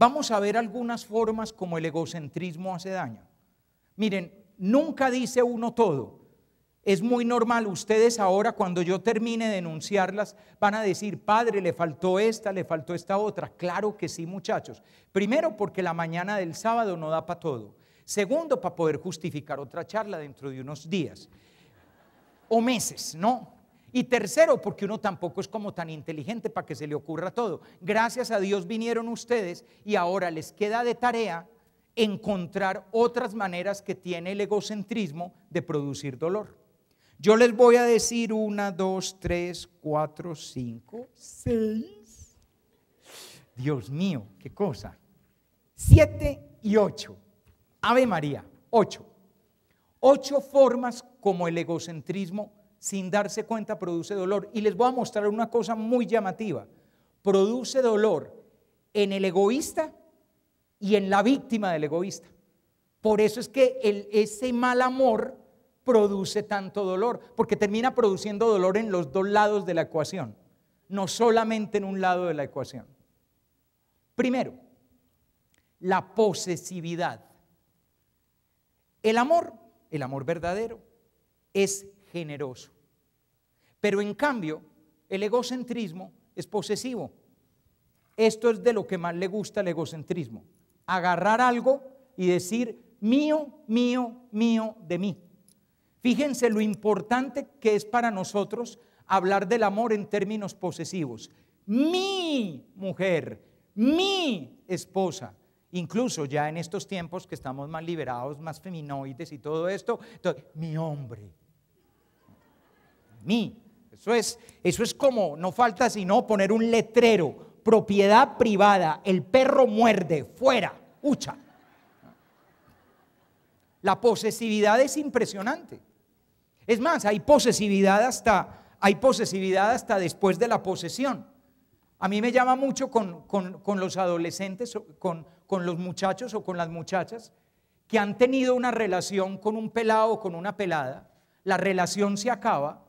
Vamos a ver algunas formas como el egocentrismo hace daño. Miren, nunca dice uno todo. Es muy normal, ustedes ahora cuando yo termine de denunciarlas van a decir, padre, le faltó esta, le faltó esta otra. Claro que sí, muchachos. Primero, porque la mañana del sábado no da para todo. Segundo, para poder justificar otra charla dentro de unos días o meses, ¿no? Y tercero, porque uno tampoco es como tan inteligente para que se le ocurra todo. Gracias a Dios vinieron ustedes y ahora les queda de tarea encontrar otras maneras que tiene el egocentrismo de producir dolor. Yo les voy a decir una, dos, tres, cuatro, cinco, seis. Dios mío, qué cosa. Siete y ocho. Ave María, ocho. Ocho formas como el egocentrismo sin darse cuenta produce dolor. Y les voy a mostrar una cosa muy llamativa. Produce dolor en el egoísta y en la víctima del egoísta. Por eso es que ese mal amor produce tanto dolor, porque termina produciendo dolor en los dos lados de la ecuación, no solamente en un lado de la ecuación. Primero, la posesividad. El amor, el amor verdadero, es generoso. Pero en cambio, el egocentrismo es posesivo. Esto es de lo que más le gusta el egocentrismo. Agarrar algo y decir mío, mío, mío de mí. Fíjense lo importante que es para nosotros hablar del amor en términos posesivos. Mi mujer, mi esposa. Incluso ya en estos tiempos que estamos más liberados, más feminoides y todo esto, mi hombre, mí. Eso es, eso es como, no falta sino poner un letrero, propiedad privada, el perro muerde, fuera, hucha. La posesividad es impresionante. Es más, hay posesividad hasta, hay posesividad hasta después de la posesión. A mí me llama mucho con, los adolescentes, con, con, los muchachos o con las muchachas que han tenido una relación con un pelado o con una pelada, la relación se acaba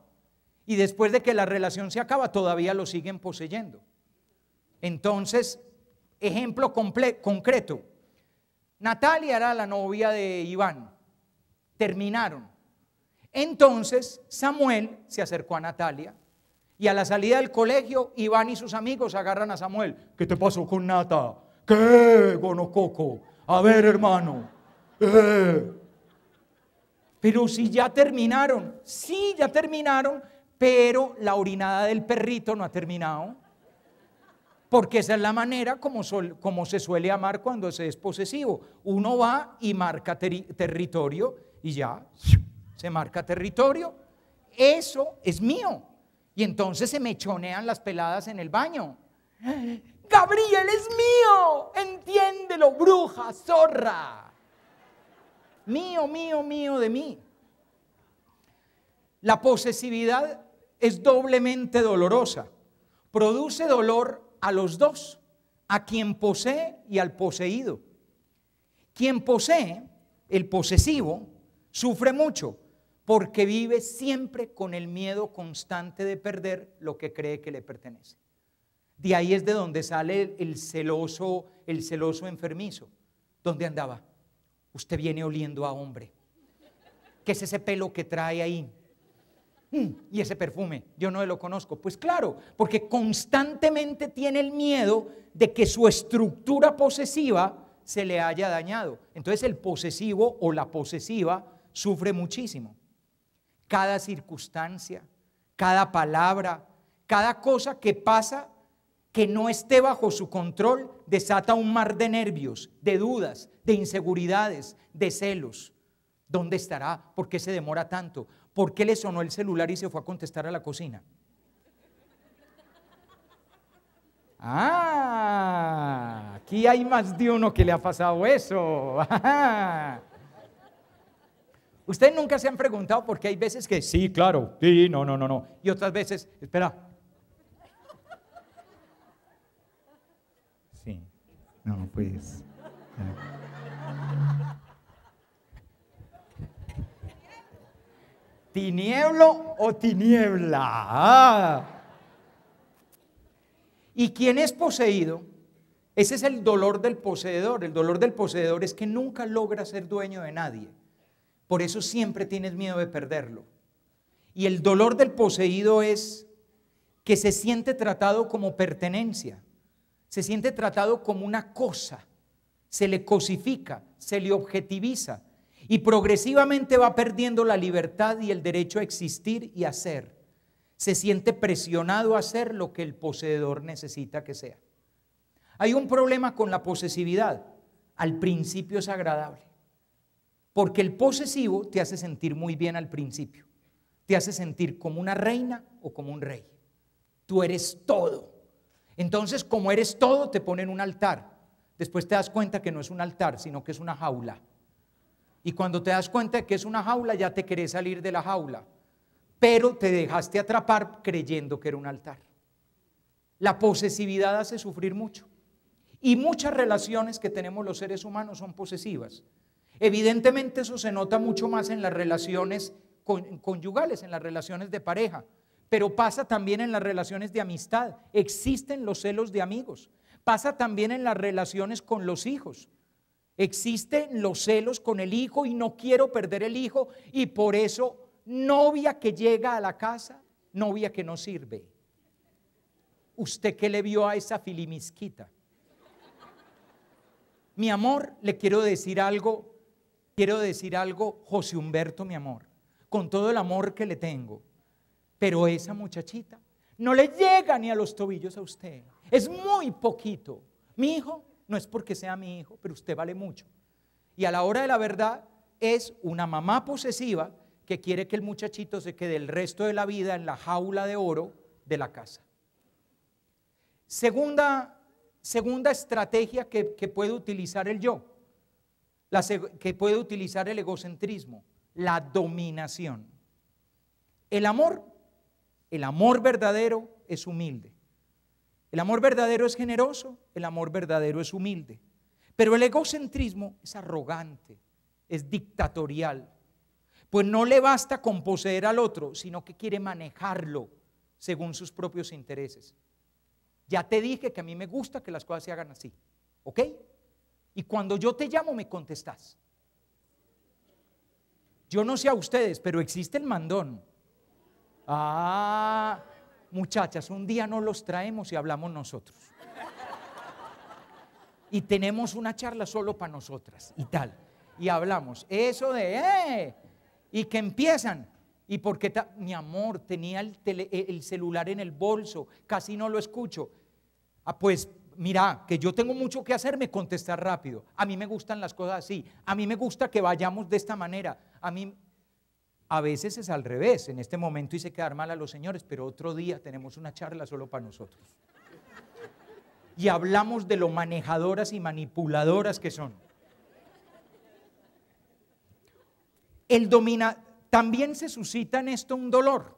y después de que la relación se acaba, todavía lo siguen poseyendo. Entonces, ejemplo concreto. Natalia era la novia de Iván. Terminaron. Entonces Samuel se acercó a Natalia y a la salida del colegio Iván y sus amigos agarran a Samuel. ¿Qué te pasó con Nata? ¿Qué, Gonococo? A ver, hermano. Eh. Pero si ya terminaron, sí, ya terminaron, pero la orinada del perrito no ha terminado, porque esa es la manera como, se suele amar cuando se es posesivo. Uno va y marca territorio y ya se marca territorio. Eso es mío. Y entonces se mechonean las peladas en el baño. Gabriel es mío, entiéndelo, bruja, zorra. Mío, mío, mío de mí. La posesividad es doblemente dolorosa. Produce dolor a los dos, a quien posee y al poseído. Quien posee, el posesivo, sufre mucho porque vive siempre con el miedo constante de perder lo que cree que le pertenece. De ahí es de donde sale el celoso, el celoso enfermizo. ¿Dónde andaba? Usted viene oliendo a hombre. ¿Qué es ese pelo que trae ahí? Mm, y ese perfume, yo no lo conozco. Pues claro, porque constantemente tiene el miedo de que su estructura posesiva se le haya dañado. Entonces el posesivo o la posesiva sufre muchísimo. Cada circunstancia, cada palabra, cada cosa que pasa que no esté bajo su control desata un mar de nervios, de dudas, de inseguridades, de celos. ¿Dónde estará? ¿Por qué se demora tanto? ¿Por qué le sonó el celular y se fue a contestar a la cocina? Ah, aquí hay más de uno que le ha pasado eso. Ustedes nunca se han preguntado porque hay veces que sí, claro, sí, no, no, no, no. Y otras veces, espera. Sí, no, pues. tinieblo o tiniebla. Ah. Y quien es poseído, ese es el dolor del poseedor. El dolor del poseedor es que nunca logra ser dueño de nadie. Por eso siempre tienes miedo de perderlo. Y el dolor del poseído es que se siente tratado como pertenencia, se siente tratado como una cosa, se le cosifica, se le objetiviza, y progresivamente va perdiendo la libertad y el derecho a existir y a ser. Se siente presionado a hacer lo que el poseedor necesita que sea. Hay un problema con la posesividad. Al principio es agradable, porque el posesivo te hace sentir muy bien al principio. Te hace sentir como una reina o como un rey. Tú eres todo. Entonces, como eres todo, te ponen un altar. Después te das cuenta que no es un altar, sino que es una jaula y cuando te das cuenta de que es una jaula, ya te querés salir de la jaula. Pero te dejaste atrapar creyendo que era un altar. La posesividad hace sufrir mucho. Y muchas relaciones que tenemos los seres humanos son posesivas. Evidentemente eso se nota mucho más en las relaciones conyugales, en las relaciones de pareja, pero pasa también en las relaciones de amistad. Existen los celos de amigos. Pasa también en las relaciones con los hijos. Existen los celos con el hijo y no quiero perder el hijo y por eso novia que llega a la casa, novia que no sirve. ¿Usted qué le vio a esa filimisquita? Mi amor, le quiero decir algo, quiero decir algo, José Humberto, mi amor, con todo el amor que le tengo, pero esa muchachita no le llega ni a los tobillos a usted, es muy poquito. Mi hijo no es porque sea mi hijo, pero usted vale mucho. Y a la hora de la verdad es una mamá posesiva que quiere que el muchachito se quede el resto de la vida en la jaula de oro de la casa. Segunda, segunda estrategia que, puede utilizar el yo, que puede utilizar el egocentrismo, la dominación. El amor, el amor verdadero es humilde. El amor verdadero es generoso, el amor verdadero es humilde. Pero el egocentrismo es arrogante, es dictatorial, pues no le basta con poseer al otro, sino que quiere manejarlo según sus propios intereses. Ya te dije que a mí me gusta que las cosas se hagan así, ¿ok? Y cuando yo te llamo me contestas. Yo no sé a ustedes, pero existe el mandón. Ah, Muchachas, un día no los traemos y hablamos nosotros. Y tenemos una charla solo para nosotras y tal. Y hablamos. Eso de, ¡eh! Y que empiezan. Y porque, mi amor, tenía e, el, celular en el bolso, casi no lo escucho. Ah, pues mira, que yo tengo mucho que hacer, me contestar rápido. A mí me gustan las cosas así. A mí me gusta que vayamos de esta manera. A mí a veces es al revés, en este momento hice quedar mal a los señores, pero otro día tenemos una charla solo para nosotros. Y hablamos de lo manejadoras y manipuladoras que son. El domina, también se suscita en esto un dolor,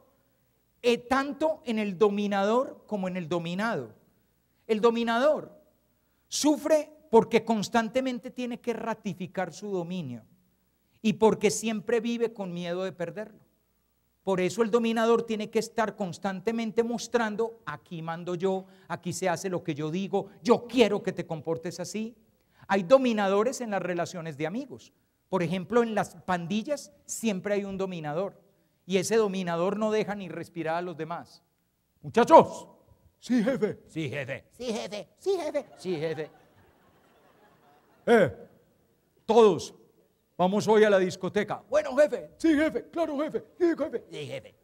eh, tanto en el dominador como en el dominado. El dominador sufre porque constantemente tiene que ratificar su dominio y porque siempre vive con miedo de perderlo. Por eso el dominador tiene que estar constantemente mostrando, aquí mando yo, aquí se hace lo que yo digo, yo quiero que te comportes así. Hay dominadores en las relaciones de amigos. Por ejemplo, en las pandillas siempre hay un dominador y ese dominador no deja ni respirar a los demás. Muchachos, sí jefe, sí jefe, sí jefe, sí jefe, sí jefe. Eh, todos, Vamos hoy a la discoteca. Bueno, jefe. Sí, jefe. Claro, jefe. Sí, jefe. jefe.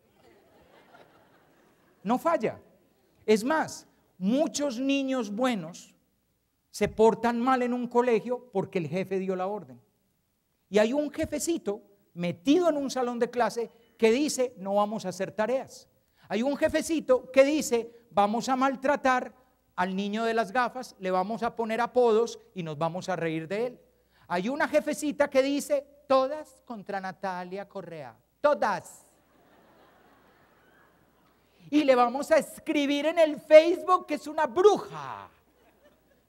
No falla. Es más, muchos niños buenos se portan mal en un colegio porque el jefe dio la orden. Y hay un jefecito metido en un salón de clase que dice, no vamos a hacer tareas. Hay un jefecito que dice, vamos a maltratar al niño de las gafas, le vamos a poner apodos y nos vamos a reír de él. Hay una jefecita que dice, todas contra Natalia Correa, todas. Y le vamos a escribir en el Facebook que es una bruja.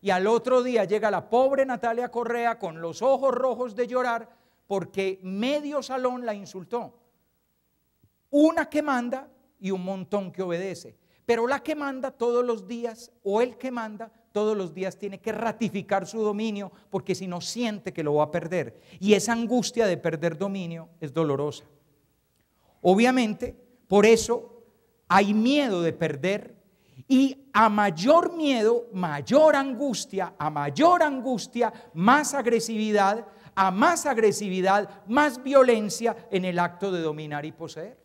Y al otro día llega la pobre Natalia Correa con los ojos rojos de llorar porque medio salón la insultó. Una que manda y un montón que obedece. Pero la que manda todos los días, o el que manda, todos los días tiene que ratificar su dominio porque si no siente que lo va a perder. Y esa angustia de perder dominio es dolorosa. Obviamente, por eso hay miedo de perder y a mayor miedo, mayor angustia, a mayor angustia, más agresividad, a más agresividad, más violencia en el acto de dominar y poseer.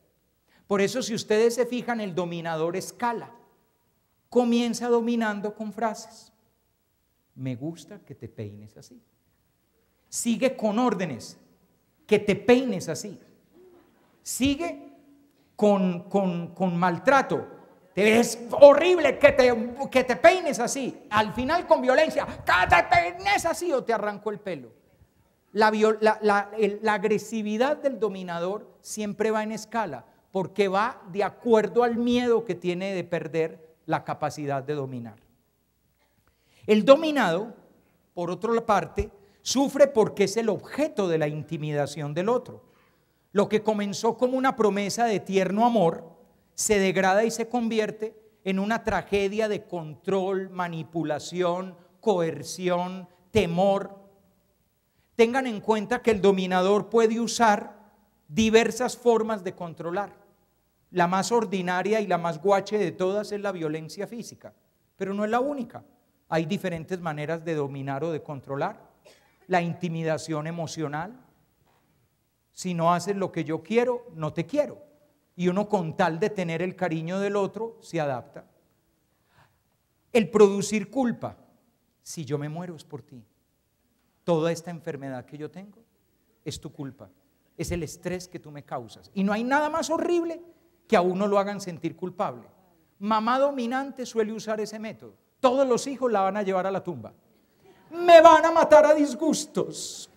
Por eso si ustedes se fijan, el dominador escala comienza dominando con frases. Me gusta que te peines así. Sigue con órdenes, que te peines así. Sigue con, con, con maltrato. Es horrible que te, que te peines así. Al final con violencia. Que ah, te peines así o te arranco el pelo. la, agresividad del dominador siempre va en escala porque va de acuerdo al miedo que tiene de perder la capacidad de dominar. El dominado, por otra parte, sufre porque es el objeto de la intimidación del otro. Lo que comenzó como una promesa de tierno amor se degrada y se convierte en una tragedia de control, manipulación, coerción, temor. Tengan en cuenta que el dominador puede usar diversas formas de controlar. La más ordinaria y la más guache de todas es la violencia física, pero no es la única. Hay diferentes maneras de dominar o de controlar. La intimidación emocional. Si no haces lo que yo quiero, no te quiero. Y uno con tal de tener el cariño del otro, se adapta. El producir culpa. Si yo me muero es por ti. Toda esta enfermedad que yo tengo es tu culpa. Es el estrés que tú me causas. Y no hay nada más horrible que a uno lo hagan sentir culpable. Mamá dominante suele usar ese método. Todos los hijos la van a llevar a la tumba. Me van a matar a disgustos.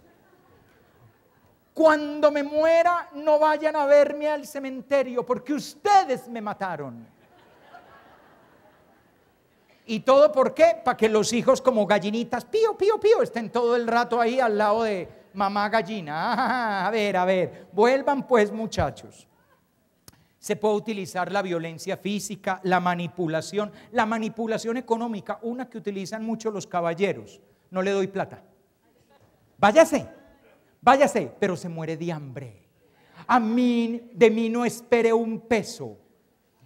Cuando me muera, no vayan a verme al cementerio porque ustedes me mataron. ¿Y todo por qué? Para que los hijos como gallinitas, pío, pío, pío, estén todo el rato ahí al lado de mamá gallina. Ah, ah, ah, a ver, a ver, vuelvan pues muchachos. Se puede utilizar la violencia física, la manipulación, la manipulación económica, una que utilizan mucho los caballeros. No le doy plata. Váyase, váyase, pero se muere de hambre. A mí, de mí no espere un peso.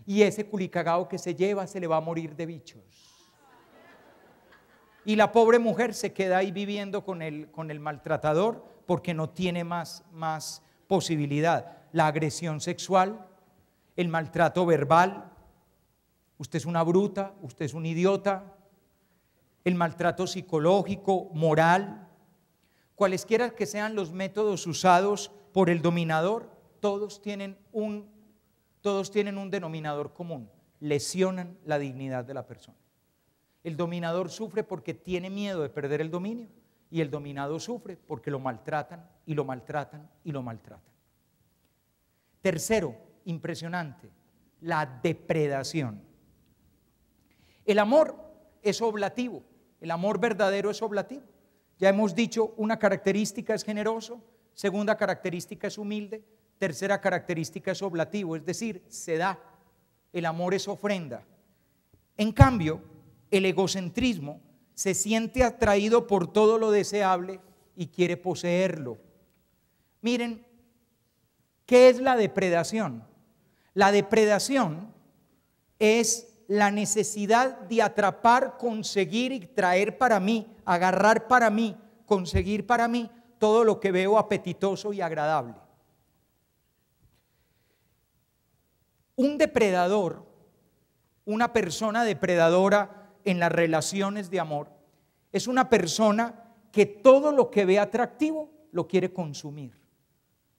Y ese culicagao que se lleva se le va a morir de bichos. Y la pobre mujer se queda ahí viviendo con el, maltratador porque no tiene más posibilidad. La agresión sexual el maltrato verbal, usted es una bruta, usted es un idiota, el maltrato psicológico, moral, cualesquiera que sean los métodos usados por el dominador, todos tienen un, todos tienen un denominador común, lesionan la dignidad de la persona. El dominador sufre porque tiene miedo de perder el dominio y el dominado sufre porque lo maltratan y lo maltratan y lo maltratan. Tercero, impresionante, la depredación. El amor es oblativo, el amor verdadero es oblativo. Ya hemos dicho, una característica es generoso, segunda característica es humilde, tercera característica es oblativo, es decir, se da. El amor es ofrenda. En cambio, el egocentrismo se siente atraído por todo lo deseable y quiere poseerlo. Miren, ¿qué es la depredación? La depredación es la necesidad de atrapar, conseguir y traer para mí, agarrar para mí, conseguir para mí todo lo que veo apetitoso y agradable. Un depredador, una persona depredadora en las relaciones de amor, es una persona que todo lo que ve atractivo lo quiere consumir.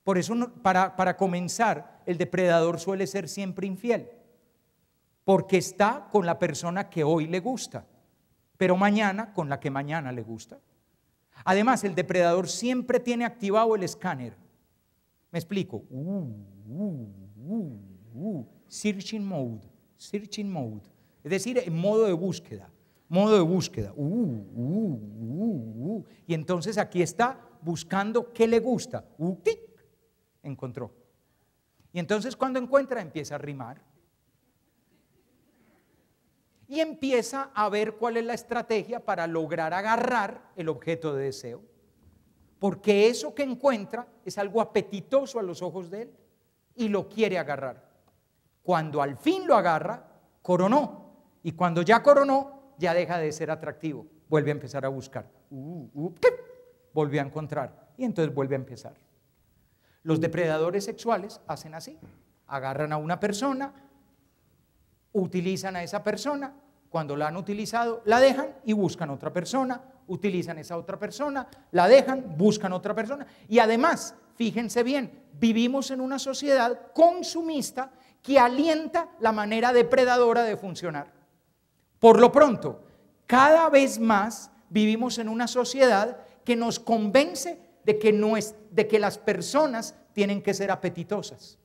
Por eso, para, para comenzar, el depredador suele ser siempre infiel, porque está con la persona que hoy le gusta, pero mañana con la que mañana le gusta. Además, el depredador siempre tiene activado el escáner. Me explico. Uh, uh, uh, searching mode, searching mode. Es decir, en modo de búsqueda, modo de búsqueda. Y entonces aquí está buscando qué le gusta. encontró. Y entonces cuando encuentra empieza a rimar. Y empieza a ver cuál es la estrategia para lograr agarrar el objeto de deseo. Porque eso que encuentra es algo apetitoso a los ojos de él y lo quiere agarrar. Cuando al fin lo agarra, coronó. Y cuando ya coronó, ya deja de ser atractivo. Vuelve a empezar a buscar. Uh, uh volvió a encontrar. Y entonces vuelve a empezar. Los depredadores sexuales hacen así. Agarran a una persona, utilizan a esa persona, cuando la han utilizado, la dejan y buscan otra persona, utilizan esa otra persona, la dejan, buscan otra persona. Y además, fíjense bien, vivimos en una sociedad consumista que alienta la manera depredadora de funcionar. Por lo pronto, cada vez más vivimos en una sociedad que nos convence de que, no es, de que las personas tienen que ser apetitosas.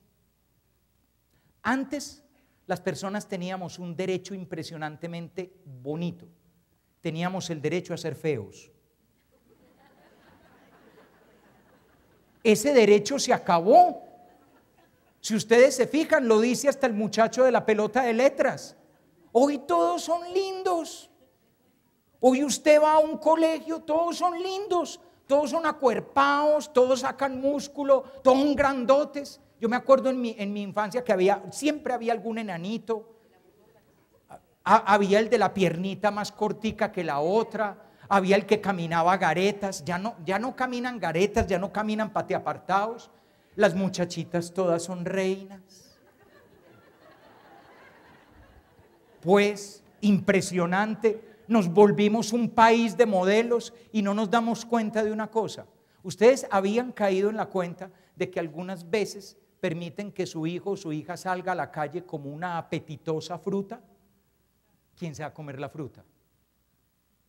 Antes las personas teníamos un derecho impresionantemente bonito. Teníamos el derecho a ser feos. Ese derecho se acabó. Si ustedes se fijan, lo dice hasta el muchacho de la pelota de letras. Hoy todos son lindos. Hoy usted va a un colegio, todos son lindos todos son acuerpados, todos sacan músculo, todos son grandotes. Yo me acuerdo en mi, en mi infancia que había, siempre había algún enanito, había el de la piernita más cortica que la otra, había el que caminaba garetas, ya no, ya no caminan garetas, ya no caminan pateapartados, las muchachitas todas son reinas. Pues, impresionante, nos volvimos un país de modelos y no nos damos cuenta de una cosa. Ustedes habían caído en la cuenta de que algunas veces permiten que su hijo o su hija salga a la calle como una apetitosa fruta. ¿Quién se va a comer la fruta?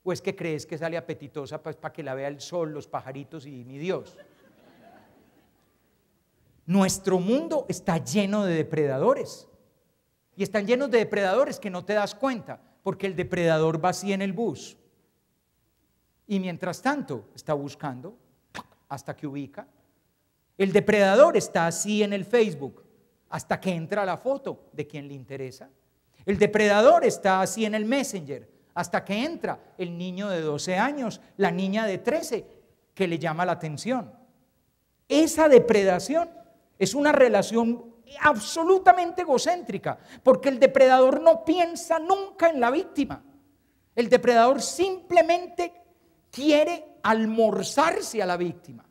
¿O es que crees que sale apetitosa pues, para que la vea el sol, los pajaritos y mi Dios? Nuestro mundo está lleno de depredadores. Y están llenos de depredadores que no te das cuenta porque el depredador va así en el bus. Y mientras tanto está buscando hasta que ubica. El depredador está así en el Facebook hasta que entra la foto de quien le interesa. El depredador está así en el Messenger hasta que entra el niño de 12 años, la niña de 13, que le llama la atención. Esa depredación es una relación absolutamente egocéntrica, porque el depredador no piensa nunca en la víctima. El depredador simplemente quiere almorzarse a la víctima.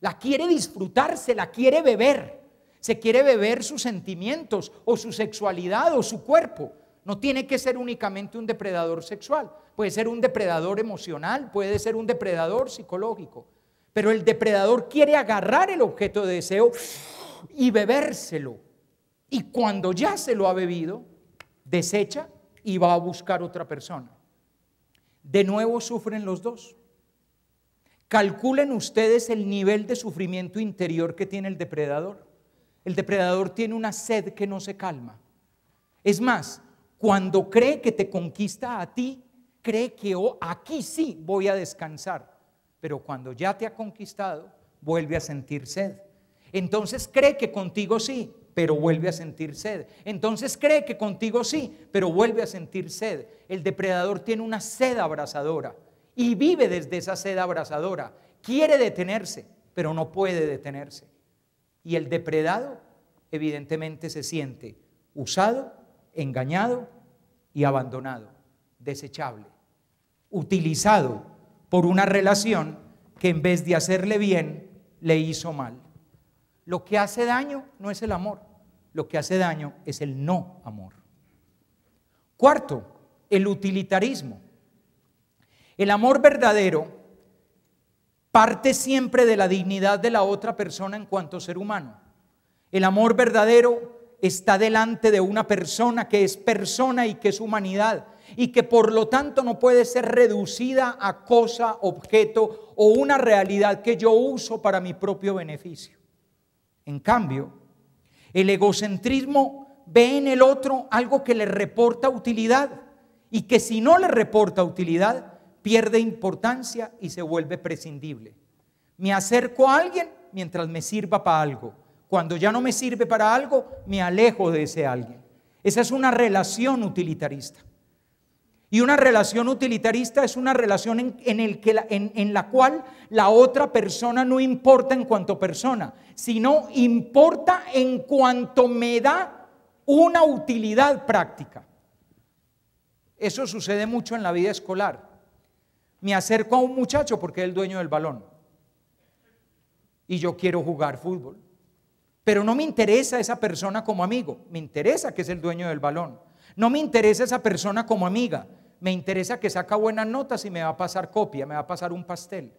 La quiere disfrutarse, la quiere beber. Se quiere beber sus sentimientos o su sexualidad o su cuerpo. No tiene que ser únicamente un depredador sexual. Puede ser un depredador emocional, puede ser un depredador psicológico. Pero el depredador quiere agarrar el objeto de deseo y bebérselo. Y cuando ya se lo ha bebido, desecha y va a buscar otra persona. De nuevo sufren los dos. Calculen ustedes el nivel de sufrimiento interior que tiene el depredador. El depredador tiene una sed que no se calma. Es más, cuando cree que te conquista a ti, cree que oh, aquí sí voy a descansar. Pero cuando ya te ha conquistado, vuelve a sentir sed. Entonces cree que contigo sí, pero vuelve a sentir sed. Entonces cree que contigo sí, pero vuelve a sentir sed. El depredador tiene una sed abrasadora y vive desde esa sed abrasadora. Quiere detenerse, pero no puede detenerse. Y el depredado evidentemente se siente usado, engañado y abandonado, desechable, utilizado por una relación que en vez de hacerle bien, le hizo mal. Lo que hace daño no es el amor, lo que hace daño es el no amor. Cuarto, el utilitarismo. El amor verdadero parte siempre de la dignidad de la otra persona en cuanto ser humano. El amor verdadero está delante de una persona que es persona y que es humanidad y que por lo tanto no puede ser reducida a cosa, objeto o una realidad que yo uso para mi propio beneficio. En cambio, el egocentrismo ve en el otro algo que le reporta utilidad y que si no le reporta utilidad, pierde importancia y se vuelve prescindible. Me acerco a alguien mientras me sirva para algo. Cuando ya no me sirve para algo, me alejo de ese alguien. Esa es una relación utilitarista. Y una relación utilitarista es una relación en, la, la cual la otra persona no importa en cuanto persona, sino importa en cuanto me da una utilidad práctica. Eso sucede mucho en la vida escolar. Me acerco a un muchacho porque es el dueño del balón. Y yo quiero jugar fútbol. Pero no me interesa esa persona como amigo, me interesa que es el dueño del balón. No me interesa esa persona como amiga, me interesa que saca buenas notas y me va a pasar copia, me va a pasar un pastel.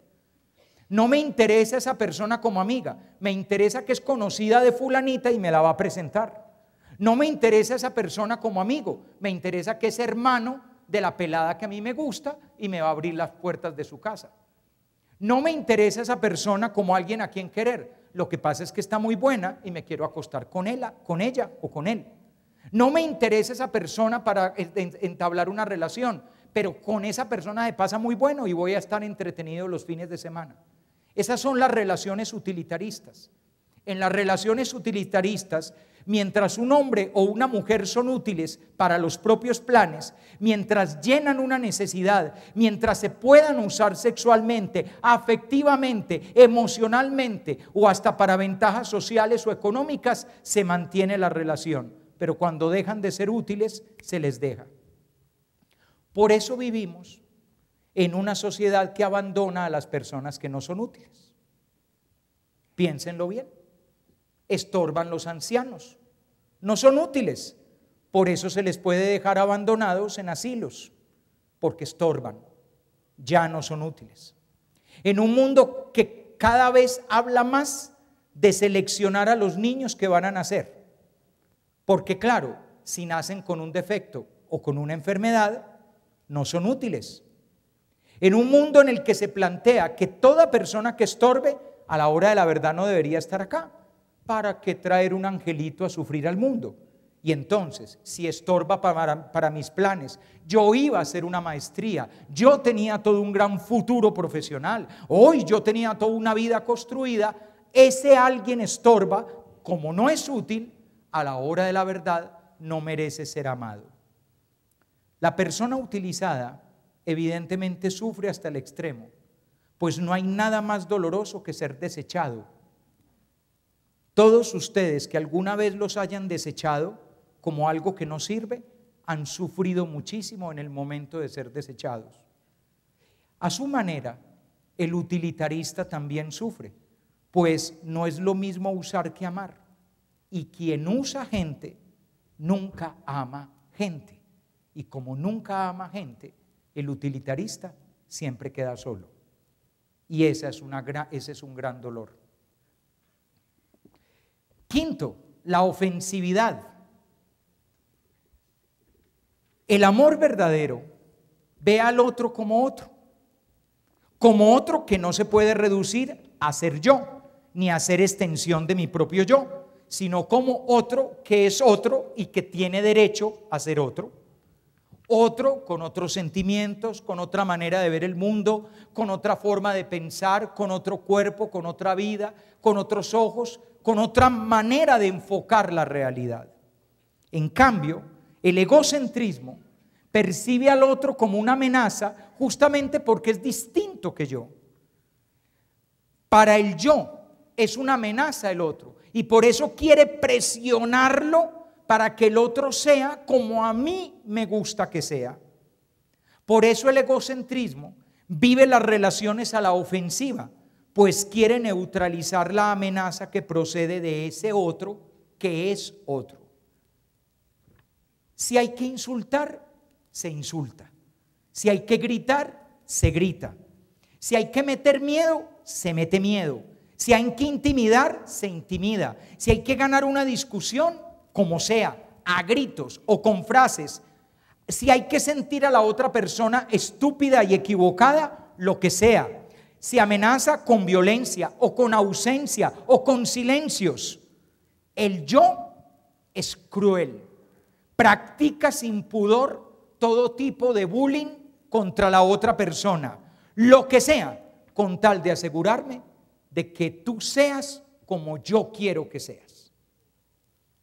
No me interesa esa persona como amiga, me interesa que es conocida de fulanita y me la va a presentar. No me interesa esa persona como amigo, me interesa que es hermano de la pelada que a mí me gusta y me va a abrir las puertas de su casa. No me interesa esa persona como alguien a quien querer, lo que pasa es que está muy buena y me quiero acostar con, ella, con ella o con él. No me interesa esa persona para entablar una relación, pero con esa persona me pasa muy bueno y voy a estar entretenido los fines de semana. Esas son las relaciones utilitaristas. En las relaciones utilitaristas, mientras un hombre o una mujer son útiles para los propios planes, mientras llenan una necesidad, mientras se puedan usar sexualmente, afectivamente, emocionalmente o hasta para ventajas sociales o económicas, se mantiene la relación pero cuando dejan de ser útiles, se les deja. Por eso vivimos en una sociedad que abandona a las personas que no son útiles. Piénsenlo bien. Estorban los ancianos. No son útiles. Por eso se les puede dejar abandonados en asilos, porque estorban. Ya no son útiles. En un mundo que cada vez habla más de seleccionar a los niños que van a nacer. Porque claro, si nacen con un defecto o con una enfermedad, no son útiles. En un mundo en el que se plantea que toda persona que estorbe a la hora de la verdad no debería estar acá, ¿para qué traer un angelito a sufrir al mundo? Y entonces, si estorba para, mis planes, yo iba a hacer una maestría, yo tenía todo un gran futuro profesional, hoy yo tenía toda una vida construida, ese alguien estorba, como no es útil, a la hora de la verdad no merece ser amado. La persona utilizada evidentemente sufre hasta el extremo, pues no hay nada más doloroso que ser desechado. Todos ustedes que alguna vez los hayan desechado como algo que no sirve, han sufrido muchísimo en el momento de ser desechados. A su manera, el utilitarista también sufre, pues no es lo mismo usar que amar. Y quien usa gente nunca ama gente. Y como nunca ama gente, el utilitarista siempre queda solo. Y esa es una, ese es un gran dolor. Quinto, la ofensividad. El amor verdadero ve al otro como otro, como otro que no se puede reducir a ser yo, ni a ser extensión de mi propio yo sino como otro que es otro y que tiene derecho a ser otro. Otro con otros sentimientos, con otra manera de ver el mundo, con otra forma de pensar, con otro cuerpo, con otra vida, con otros ojos, con otra manera de enfocar la realidad. En cambio, el egocentrismo percibe al otro como una amenaza justamente porque es distinto que yo. Para el yo es una amenaza el otro. Y por eso quiere presionarlo para que el otro sea como a mí me gusta que sea. Por eso el egocentrismo vive las relaciones a la ofensiva, pues quiere neutralizar la amenaza que procede de ese otro que es otro. Si hay que insultar, se insulta. Si hay que gritar, se grita. Si hay que meter miedo, se mete miedo. Si hay que intimidar, se intimida. Si hay que ganar una discusión, como sea, a gritos o con frases. Si hay que sentir a la otra persona estúpida y equivocada, lo que sea. Si amenaza con violencia o con ausencia o con silencios. El yo es cruel. Practica sin pudor todo tipo de bullying contra la otra persona. Lo que sea, con tal de asegurarme de que tú seas como yo quiero que seas.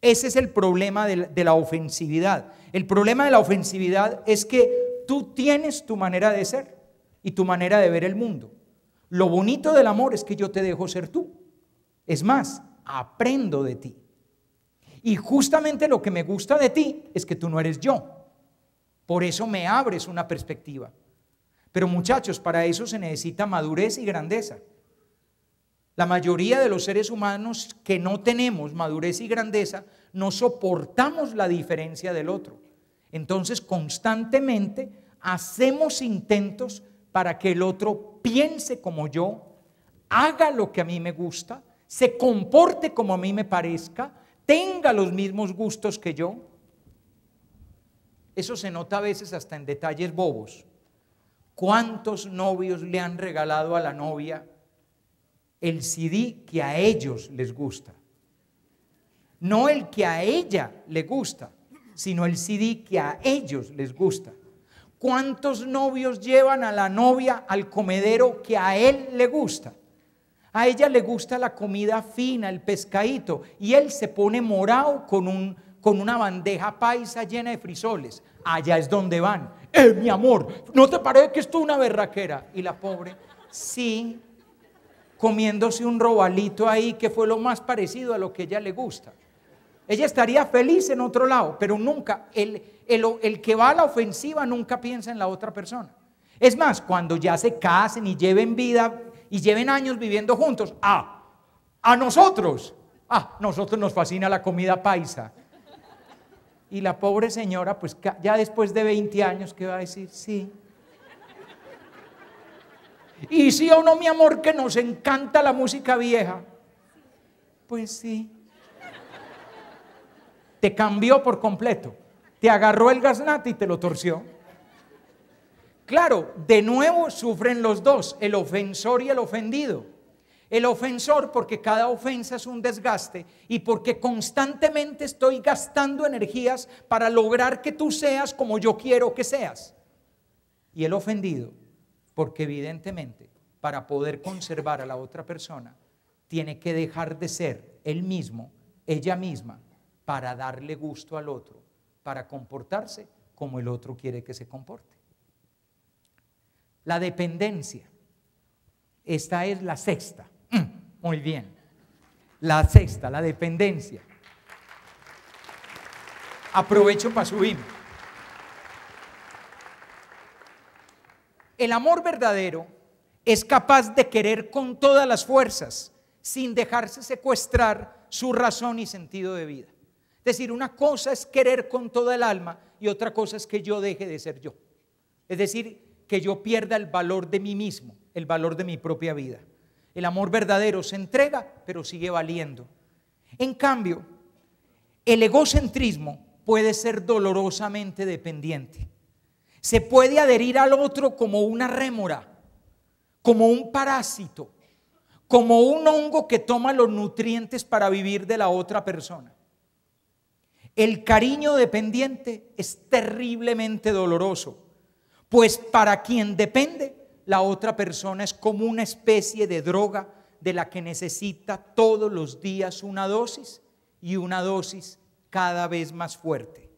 Ese es el problema de la, ofensividad. El problema de la ofensividad es que tú tienes tu manera de ser y tu manera de ver el mundo. Lo bonito del amor es que yo te dejo ser tú. Es más, aprendo de ti. Y justamente lo que me gusta de ti es que tú no eres yo. Por eso me abres una perspectiva. Pero muchachos, para eso se necesita madurez y grandeza. La mayoría de los seres humanos que no tenemos madurez y grandeza no soportamos la diferencia del otro. Entonces constantemente hacemos intentos para que el otro piense como yo, haga lo que a mí me gusta, se comporte como a mí me parezca, tenga los mismos gustos que yo. Eso se nota a veces hasta en detalles bobos. ¿Cuántos novios le han regalado a la novia el CD que a ellos les gusta. No el que a ella le gusta, sino el CD que a ellos les gusta. ¿Cuántos novios llevan a la novia al comedero que a él le gusta? A ella le gusta la comida fina, el pescadito, y él se pone morado con, un, con una bandeja paisa llena de frisoles. Allá es donde van. ¡Eh, mi amor! ¿No te parece que esto es una berraquera? Y la pobre, sí, comiéndose un robalito ahí que fue lo más parecido a lo que ella le gusta. Ella estaría feliz en otro lado, pero nunca, el, que va a la ofensiva nunca piensa en la otra persona. Es más, cuando ya se casen y lleven vida y lleven años viviendo juntos, ah, a nosotros, ah, nosotros nos fascina la comida paisa. Y la pobre señora, pues ya después de 20 años, ¿qué va a decir? Sí, y si o no, mi amor, que nos encanta la música vieja. Pues sí. Te cambió por completo. Te agarró el gaznate y te lo torció. Claro, de nuevo sufren los dos, el ofensor y el ofendido. El ofensor porque cada ofensa es un desgaste y porque constantemente estoy gastando energías para lograr que tú seas como yo quiero que seas. Y el ofendido porque evidentemente, para poder conservar a la otra persona, tiene que dejar de ser él mismo, ella misma, para darle gusto al otro, para comportarse como el otro quiere que se comporte. La dependencia. Esta es la sexta. Mm, muy bien. La sexta, la dependencia. Aprovecho para subir. el amor verdadero es capaz de querer con todas las fuerzas, sin dejarse secuestrar su razón y sentido de vida. Es decir, una cosa es querer con toda el alma y otra cosa es que yo deje de ser yo. Es decir, que yo pierda el valor de mí mismo, el valor de mi propia vida. El amor verdadero se entrega, pero sigue valiendo. En cambio, el egocentrismo puede ser dolorosamente dependiente se puede adherir al otro como una rémora, como un parásito, como un hongo que toma los nutrientes para vivir de la otra persona. El cariño dependiente es terriblemente doloroso, pues para quien depende, la otra persona es como una especie de droga de la que necesita todos los días una dosis y una dosis cada vez más fuerte.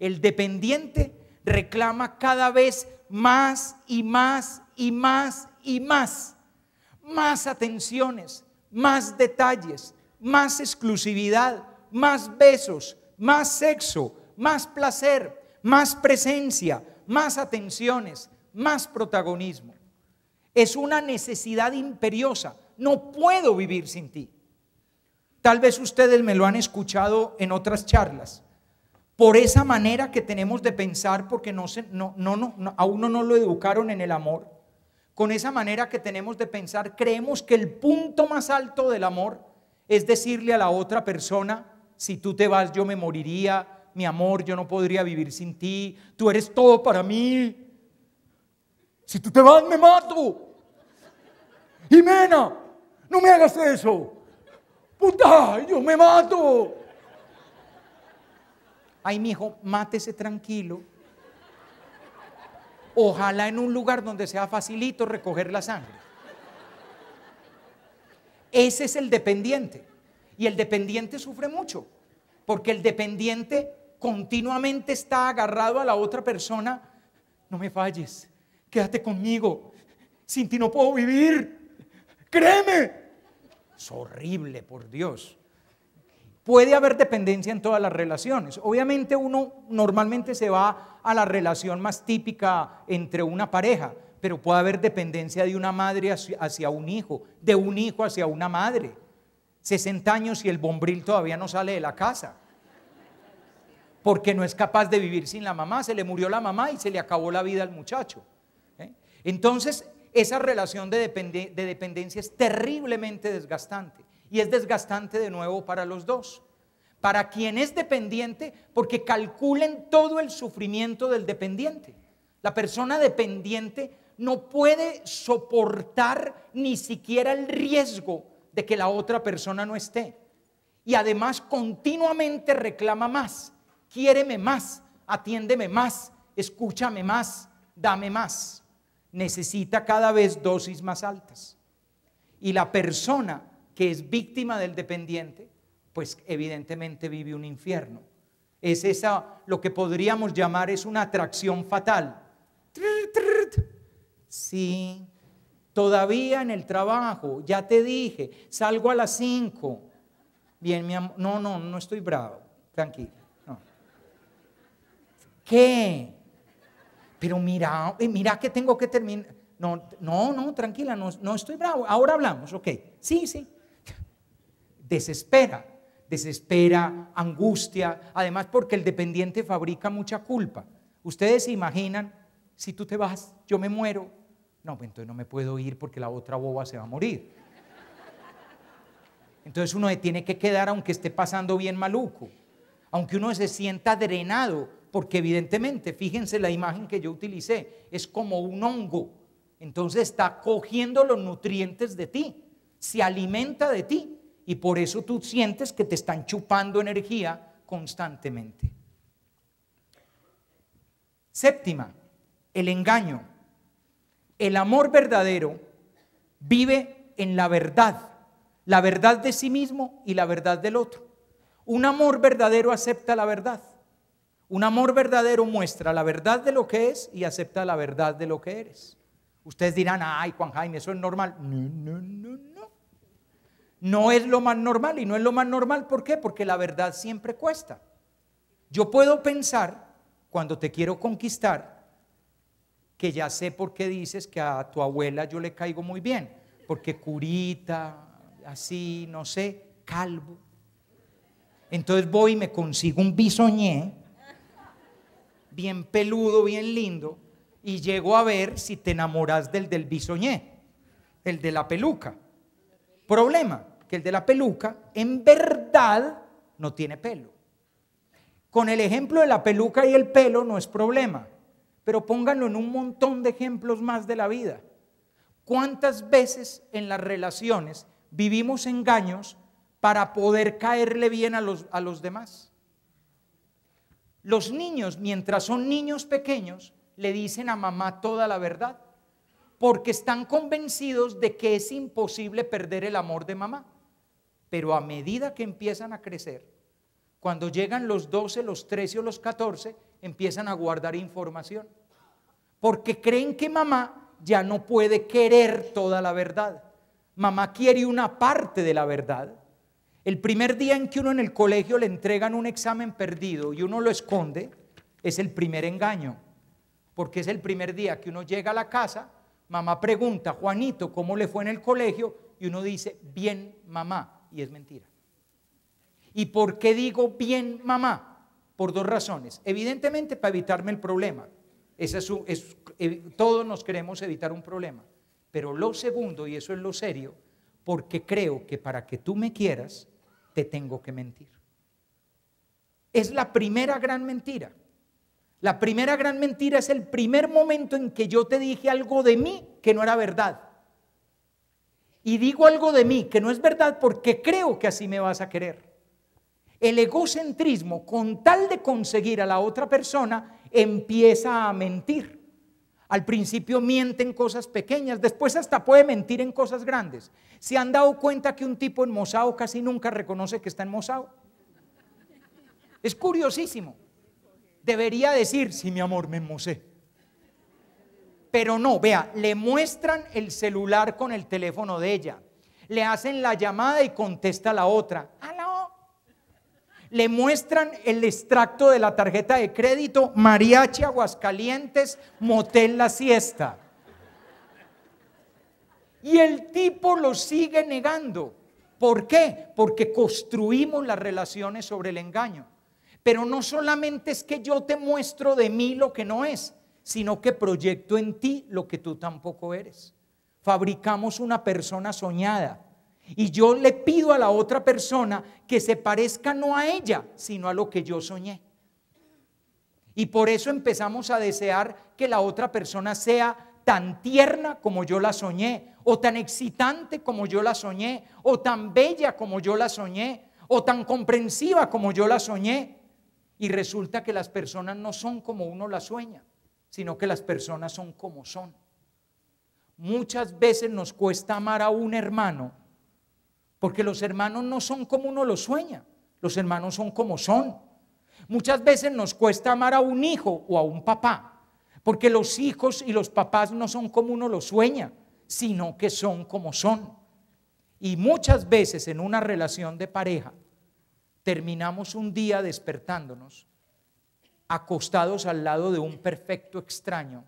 El dependiente reclama cada vez más y más y más y más. Más atenciones, más detalles, más exclusividad, más besos, más sexo, más placer, más presencia, más atenciones, más protagonismo. Es una necesidad imperiosa. No puedo vivir sin ti. Tal vez ustedes me lo han escuchado en otras charlas por esa manera que tenemos de pensar porque no, no, no, no a uno no lo educaron en el amor, con esa manera que tenemos de pensar, creemos que el punto más alto del amor es decirle a la otra persona, si tú te vas yo me moriría, mi amor, yo no podría vivir sin ti, tú eres todo para mí, si tú te vas me mato. Jimena, no me hagas eso. Puta, yo me mato ay, mi hijo, mátese tranquilo. Ojalá en un lugar donde sea facilito recoger la sangre. Ese es el dependiente. Y el dependiente sufre mucho, porque el dependiente continuamente está agarrado a la otra persona. No me falles, quédate conmigo, sin ti no puedo vivir, créeme. Es horrible, por Dios. Puede haber dependencia en todas las relaciones. Obviamente uno normalmente se va a la relación más típica entre una pareja, pero puede haber dependencia de una madre hacia un hijo, de un hijo hacia una madre. 60 años y el bombril todavía no sale de la casa, porque no es capaz de vivir sin la mamá, se le murió la mamá y se le acabó la vida al muchacho. ¿eh? Entonces, esa relación de, de dependencia es terriblemente desgastante y es desgastante de nuevo para los dos. Para quien es dependiente, porque calculen todo el sufrimiento del dependiente. La persona dependiente no puede soportar ni siquiera el riesgo de que la otra persona no esté. Y además continuamente reclama más, quiéreme más, atiéndeme más, escúchame más, dame más. Necesita cada vez dosis más altas. Y la persona que es víctima del dependiente, pues evidentemente vive un infierno. Es esa, lo que podríamos llamar es una atracción fatal. Sí, todavía en el trabajo, ya te dije, salgo a las 5. Bien, mi amor, no, no, no estoy bravo, tranquilo. No. ¿Qué? Pero mira, eh, mira que tengo que terminar. No, no, no, tranquila, no, no estoy bravo. Ahora hablamos, ok. Sí, sí desespera, desespera, angustia, además porque el dependiente fabrica mucha culpa. Ustedes se imaginan, si tú te vas, yo me muero. No, pues entonces no me puedo ir porque la otra boba se va a morir. Entonces uno tiene que quedar aunque esté pasando bien maluco, aunque uno se sienta drenado, porque evidentemente, fíjense la imagen que yo utilicé, es como un hongo. Entonces está cogiendo los nutrientes de ti, se alimenta de ti y por eso tú sientes que te están chupando energía constantemente. Séptima, el engaño. El amor verdadero vive en la verdad, la verdad de sí mismo y la verdad del otro. Un amor verdadero acepta la verdad. Un amor verdadero muestra la verdad de lo que es y acepta la verdad de lo que eres. Ustedes dirán, ay Juan Jaime, eso es normal. No, no, no, no es lo más normal y no es lo más normal, ¿por qué? Porque la verdad siempre cuesta. Yo puedo pensar, cuando te quiero conquistar, que ya sé por qué dices que a tu abuela yo le caigo muy bien, porque curita, así, no sé, calvo. Entonces voy y me consigo un bisoñé, bien peludo, bien lindo, y llego a ver si te enamoras del del bisoñé, el de la peluca. Problema, que el de la peluca, en verdad no tiene pelo. Con el ejemplo de la peluca y el pelo no es problema, pero pónganlo en un montón de ejemplos más de la vida. ¿Cuántas veces en las relaciones vivimos engaños para poder caerle bien a los, a los demás? Los niños, mientras son niños pequeños, le dicen a mamá toda la verdad, porque están convencidos de que es imposible perder el amor de mamá. Pero a medida que empiezan a crecer, cuando llegan los 12, los 13 o los 14, empiezan a guardar información. Porque creen que mamá ya no puede querer toda la verdad. Mamá quiere una parte de la verdad. El primer día en que uno en el colegio le entregan un examen perdido y uno lo esconde, es el primer engaño. Porque es el primer día que uno llega a la casa, mamá pregunta, Juanito, ¿cómo le fue en el colegio? Y uno dice, bien, mamá y es mentira. ¿Y por qué digo bien mamá? Por dos razones. Evidentemente para evitarme el problema. es, es eh, todos nos queremos evitar un problema. Pero lo segundo, y eso es lo serio, porque creo que para que tú me quieras, te tengo que mentir. Es la primera gran mentira. La primera gran mentira es el primer momento en que yo te dije algo de mí que no era verdad y digo algo de mí que no es verdad porque creo que así me vas a querer. El egocentrismo, con tal de conseguir a la otra persona, empieza a mentir. Al principio miente en cosas pequeñas, después hasta puede mentir en cosas grandes. ¿Se han dado cuenta que un tipo en enmosado casi nunca reconoce que está en enmosado? Es curiosísimo. Debería decir, sí, mi amor, me enmosé. Pero no, vea, le muestran el celular con el teléfono de ella. Le hacen la llamada y contesta la otra. ¡Aló! Le muestran el extracto de la tarjeta de crédito, Mariachi Aguascalientes, Motel La Siesta. Y el tipo lo sigue negando. ¿Por qué? Porque construimos las relaciones sobre el engaño. Pero no solamente es que yo te muestro de mí lo que no es, sino que proyecto en ti lo que tú tampoco eres. Fabricamos una persona soñada y yo le pido a la otra persona que se parezca no a ella, sino a lo que yo soñé. Y por eso empezamos a desear que la otra persona sea tan tierna como yo la soñé, o tan excitante como yo la soñé, o tan bella como yo la soñé, o tan comprensiva como yo la soñé. Y resulta que las personas no son como uno las sueña sino que las personas son como son. Muchas veces nos cuesta amar a un hermano, porque los hermanos no son como uno los sueña, los hermanos son como son. Muchas veces nos cuesta amar a un hijo o a un papá, porque los hijos y los papás no son como uno los sueña, sino que son como son. Y muchas veces en una relación de pareja terminamos un día despertándonos acostados al lado de un perfecto extraño,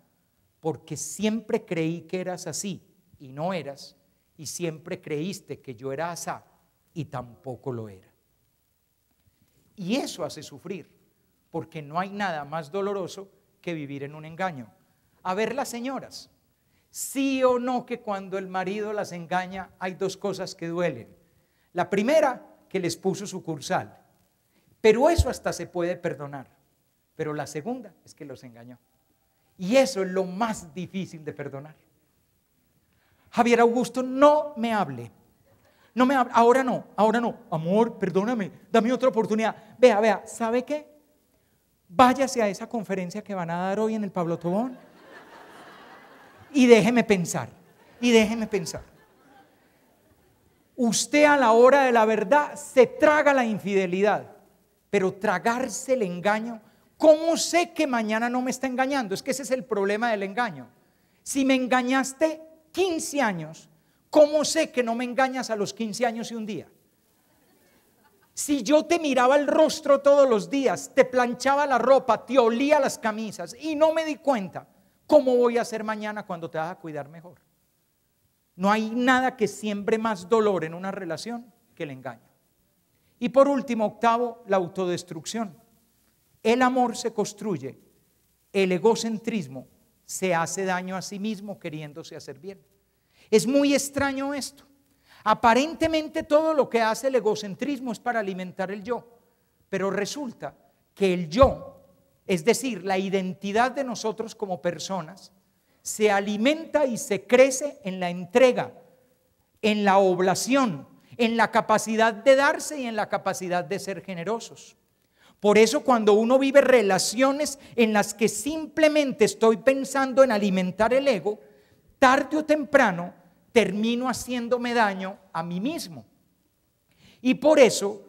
porque siempre creí que eras así y no eras, y siempre creíste que yo era así y tampoco lo era. Y eso hace sufrir, porque no hay nada más doloroso que vivir en un engaño. A ver las señoras, sí o no que cuando el marido las engaña hay dos cosas que duelen. La primera, que les puso su cursal, pero eso hasta se puede perdonar. Pero la segunda es que los engañó. Y eso es lo más difícil de perdonar. Javier Augusto, no me hable. No me hable. Ahora no, ahora no. Amor, perdóname, dame otra oportunidad. Vea, vea, ¿sabe qué? Váyase a esa conferencia que van a dar hoy en el Pablo Tobón. Y déjeme pensar. Y déjeme pensar. Usted a la hora de la verdad se traga la infidelidad, pero tragarse el engaño ¿Cómo sé que mañana no me está engañando? Es que ese es el problema del engaño. Si me engañaste 15 años, ¿cómo sé que no me engañas a los 15 años y un día? Si yo te miraba el rostro todos los días, te planchaba la ropa, te olía las camisas y no me di cuenta, ¿cómo voy a hacer mañana cuando te vas a cuidar mejor? No hay nada que siembre más dolor en una relación que el engaño. Y por último, octavo, la autodestrucción. El amor se construye, el egocentrismo se hace daño a sí mismo queriéndose hacer bien. Es muy extraño esto. Aparentemente todo lo que hace el egocentrismo es para alimentar el yo, pero resulta que el yo, es decir, la identidad de nosotros como personas, se alimenta y se crece en la entrega, en la oblación, en la capacidad de darse y en la capacidad de ser generosos. Por eso cuando uno vive relaciones en las que simplemente estoy pensando en alimentar el ego, tarde o temprano termino haciéndome daño a mí mismo. Y por eso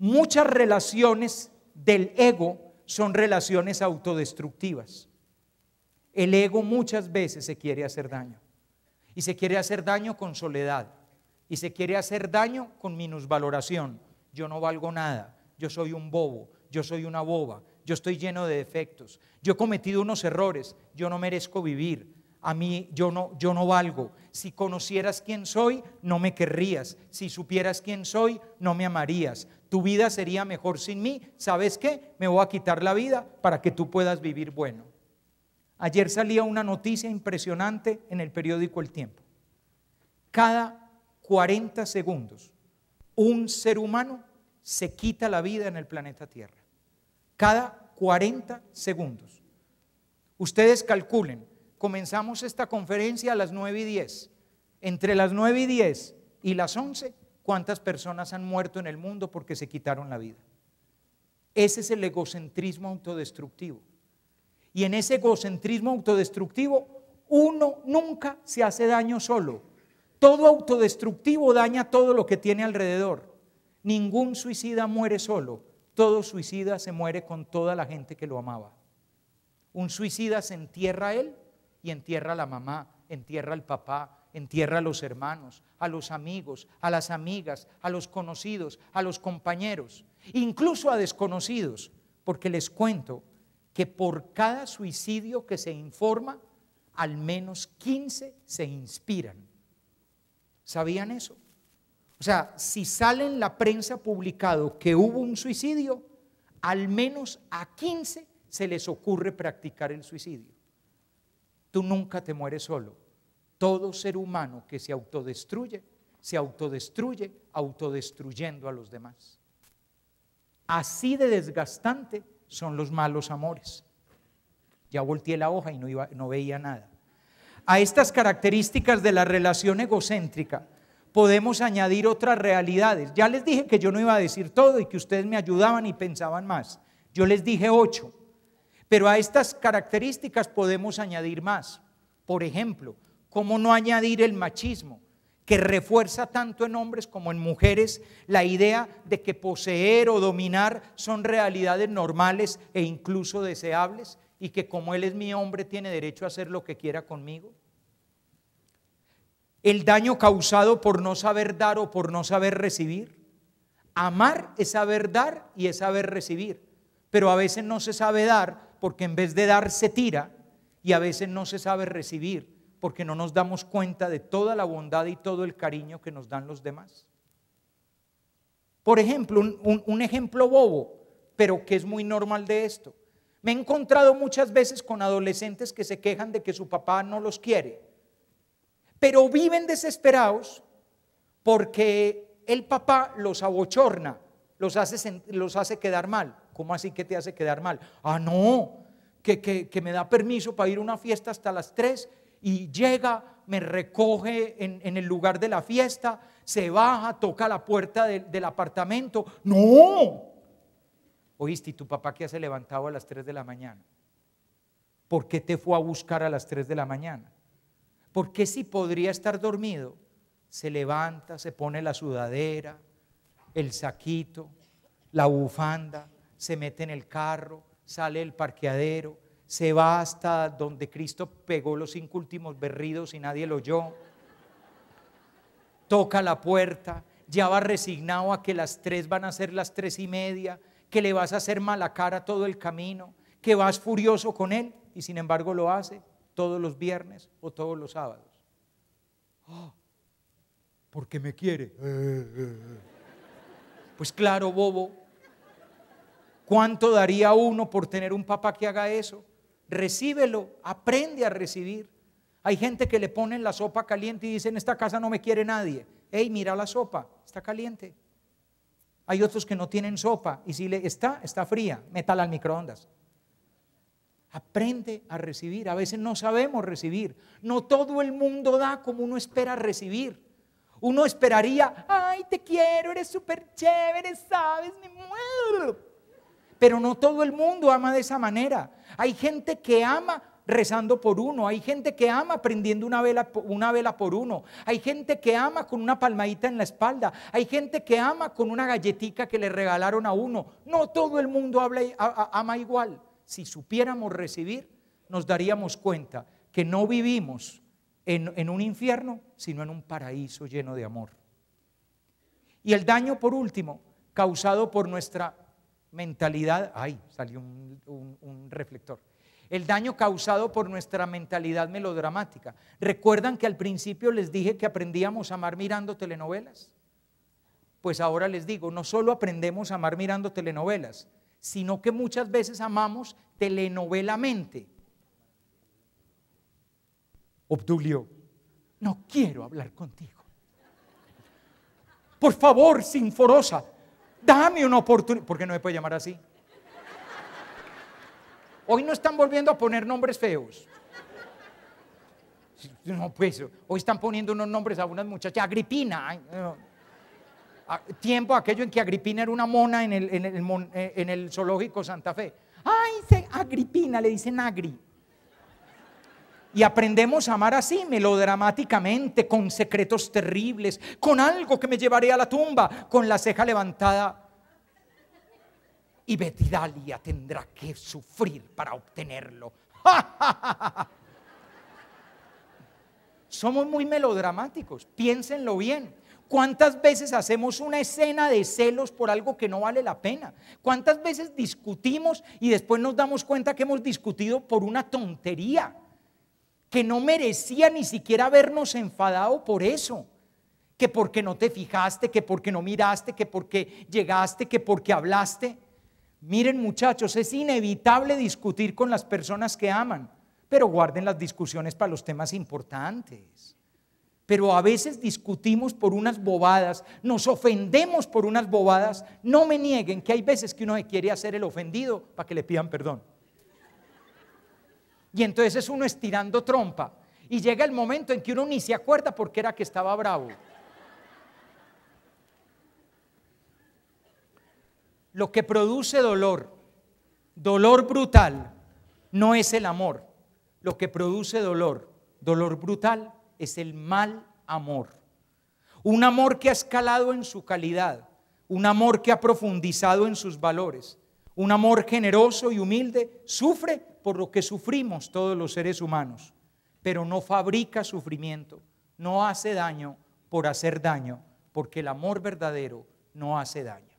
muchas relaciones del ego son relaciones autodestructivas. El ego muchas veces se quiere hacer daño. Y se quiere hacer daño con soledad. Y se quiere hacer daño con minusvaloración. Yo no valgo nada. Yo soy un bobo yo soy una boba, yo estoy lleno de defectos, yo he cometido unos errores, yo no merezco vivir, a mí yo no, yo no valgo. Si conocieras quién soy, no me querrías. Si supieras quién soy, no me amarías. Tu vida sería mejor sin mí. ¿Sabes qué? Me voy a quitar la vida para que tú puedas vivir bueno. Ayer salía una noticia impresionante en el periódico El Tiempo. Cada 40 segundos, un ser humano se quita la vida en el planeta Tierra cada 40 segundos. Ustedes calculen, comenzamos esta conferencia a las 9 y 10. Entre las 9 y 10 y las 11, ¿cuántas personas han muerto en el mundo porque se quitaron la vida? Ese es el egocentrismo autodestructivo. Y en ese egocentrismo autodestructivo, uno nunca se hace daño solo. Todo autodestructivo daña todo lo que tiene alrededor. Ningún suicida muere solo. Todo suicida se muere con toda la gente que lo amaba. Un suicida se entierra a él y entierra a la mamá, entierra al papá, entierra a los hermanos, a los amigos, a las amigas, a los conocidos, a los compañeros, incluso a desconocidos, porque les cuento que por cada suicidio que se informa, al menos 15 se inspiran. ¿Sabían eso? O sea, si sale en la prensa publicado que hubo un suicidio, al menos a 15 se les ocurre practicar el suicidio. Tú nunca te mueres solo. Todo ser humano que se autodestruye, se autodestruye autodestruyendo a los demás. Así de desgastante son los malos amores. Ya volteé la hoja y no, iba, no veía nada. A estas características de la relación egocéntrica, podemos añadir otras realidades. Ya les dije que yo no iba a decir todo y que ustedes me ayudaban y pensaban más. Yo les dije ocho. Pero a estas características podemos añadir más. Por ejemplo, ¿cómo no añadir el machismo? que refuerza tanto en hombres como en mujeres la idea de que poseer o dominar son realidades normales e incluso deseables y que como él es mi hombre tiene derecho a hacer lo que quiera conmigo el daño causado por no saber dar o por no saber recibir. Amar es saber dar y es saber recibir. Pero a veces no se sabe dar porque en vez de dar se tira y a veces no se sabe recibir porque no nos damos cuenta de toda la bondad y todo el cariño que nos dan los demás. Por ejemplo, un, ejemplo bobo, pero que es muy normal de esto. Me he encontrado muchas veces con adolescentes que se quejan de que su papá no los quiere pero viven desesperados porque el papá los abochorna, los hace, los hace quedar mal. ¿Cómo así que te hace quedar mal? Ah, no, que, me da permiso para ir a una fiesta hasta las 3 y llega, me recoge en, el lugar de la fiesta, se baja, toca la puerta del apartamento. No. Oíste, ¿y tu papá que hace levantado a las 3 de la mañana? ¿Por qué te fue a buscar a las 3 de la mañana? Porque si podría estar dormido, se levanta, se pone la sudadera, el saquito, la bufanda, se mete en el carro, sale del parqueadero, se va hasta donde Cristo pegó los cinco últimos berridos y nadie lo oyó, toca la puerta, ya va resignado a que las tres van a ser las tres y media, que le vas a hacer mala cara todo el camino, que vas furioso con él y sin embargo lo hace todos los viernes o todos los sábados. Oh, porque me quiere. Eh, eh, eh. Pues claro, bobo. ¿Cuánto daría uno por tener un papá que haga eso? Recíbelo, aprende a recibir. Hay gente que le ponen la sopa caliente y dicen, esta casa no me quiere nadie. Ey mira la sopa, está caliente. Hay otros que no tienen sopa y si le está, está fría, métala al microondas. Aprende a recibir. A veces no sabemos recibir. No todo el mundo da como uno espera recibir. Uno esperaría, ay, te quiero, eres súper chévere, sabes, me muero. Pero no todo el mundo ama de esa manera. Hay gente que ama rezando por uno, hay gente que ama prendiendo una vela, por uno, hay gente que ama con una palmadita en la espalda, hay gente que ama con una galletita que le regalaron a uno. No todo el mundo ama igual si supiéramos recibir, nos daríamos cuenta que no vivimos en, un infierno, sino en un paraíso lleno de amor. Y el daño, por último, causado por nuestra mentalidad, ay, salió un, un reflector, el daño causado por nuestra mentalidad melodramática. ¿Recuerdan que al principio les dije que aprendíamos a amar mirando telenovelas? Pues ahora les digo, no solo aprendemos a amar mirando telenovelas, sino que muchas veces amamos telenovelamente. Obdulio, no quiero hablar contigo. Por favor, Sinforosa, dame una oportunidad. ¿Por qué no me puede llamar así? Hoy no están volviendo a poner nombres feos. No, pues, hoy están poniendo unos nombres a unas muchachas, Agripina tiempo aquello en que Agripina era una mona eh, en el, zoológico Santa Fe. ¡Ay, se, Agripina! Le dicen Agri. Y aprendemos a amar así, melodramáticamente, con secretos terribles, con algo que me llevaré a la tumba, con la ceja levantada. Y Betidalia tendrá que sufrir para obtenerlo. Somos muy melodramáticos, piénsenlo bien. ¿Cuántas veces hacemos una escena de celos por algo que no vale la pena? ¿Cuántas veces discutimos y después nos damos cuenta que hemos discutido por una tontería? Que no merecía ni siquiera habernos enfadado por eso. Que porque no te fijaste, que porque no miraste, que porque llegaste, que porque hablaste. Miren muchachos, es inevitable discutir con las personas que aman, pero guarden las discusiones para los temas importantes pero a veces discutimos por unas bobadas, nos ofendemos por unas bobadas. No me nieguen que hay veces que uno quiere hacer el ofendido para que le pidan perdón. Y entonces es uno estirando trompa. Y llega el momento en que uno ni se acuerda por qué era que estaba bravo. Lo que produce dolor, dolor brutal, no es el amor. Lo que produce dolor, dolor brutal, es el mal amor. Un amor que ha escalado en su calidad, un amor que ha profundizado en sus valores, un amor generoso y humilde, sufre por lo que sufrimos todos los seres humanos, pero no fabrica sufrimiento, no hace daño por hacer daño, porque el amor verdadero no hace daño.